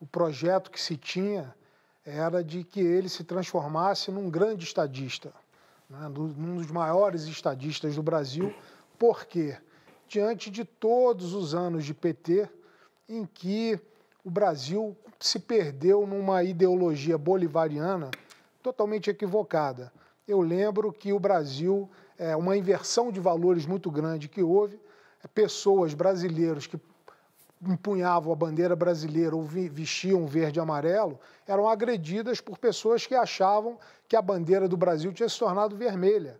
o projeto que se tinha era de que ele se transformasse num grande estadista, né, num dos maiores estadistas do Brasil, porque diante de todos os anos de PT em que o Brasil se perdeu numa ideologia bolivariana totalmente equivocada. Eu lembro que o Brasil é uma inversão de valores muito grande que houve, pessoas brasileiros que empunhavam a bandeira brasileira ou vestiam verde e amarelo eram agredidas por pessoas que achavam que a bandeira do Brasil tinha se tornado vermelha.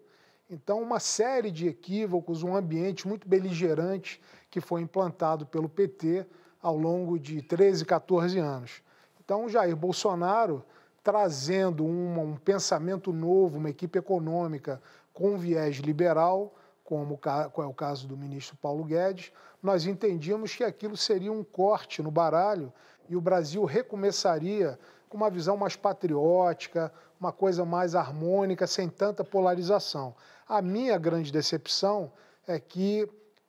Então, uma série de equívocos, um ambiente muito beligerante que foi implantado pelo PT ao longo de 13, 14 anos. Então, Jair Bolsonaro trazendo um, um pensamento novo, uma equipe econômica com viés liberal, como é o caso do ministro Paulo Guedes, nós entendíamos que aquilo seria um corte no baralho e o Brasil recomeçaria com uma visão mais patriótica, uma coisa mais harmônica, sem tanta polarização. A minha grande decepção é que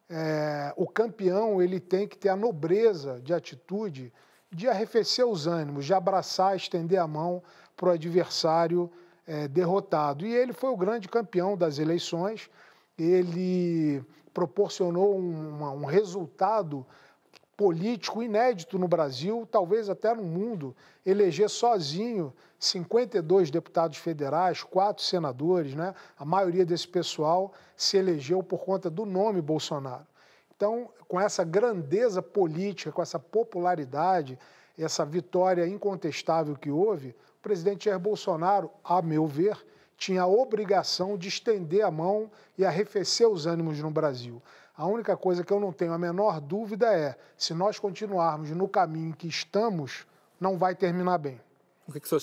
é, o campeão ele tem que ter a nobreza de atitude de arrefecer os ânimos, de abraçar, estender a mão para o adversário é, derrotado. E ele foi o grande campeão das eleições ele proporcionou um, um resultado político inédito no Brasil, talvez até no mundo, eleger sozinho 52 deputados federais, quatro senadores, né? a maioria desse pessoal se elegeu por conta do nome Bolsonaro. Então, com essa grandeza política, com essa popularidade, essa vitória incontestável que houve, o presidente Jair Bolsonaro, a meu ver, tinha a obrigação de estender a mão e arrefecer os ânimos no Brasil. A única coisa que eu não tenho a menor dúvida é: se nós continuarmos no caminho que estamos, não vai terminar bem. O que, que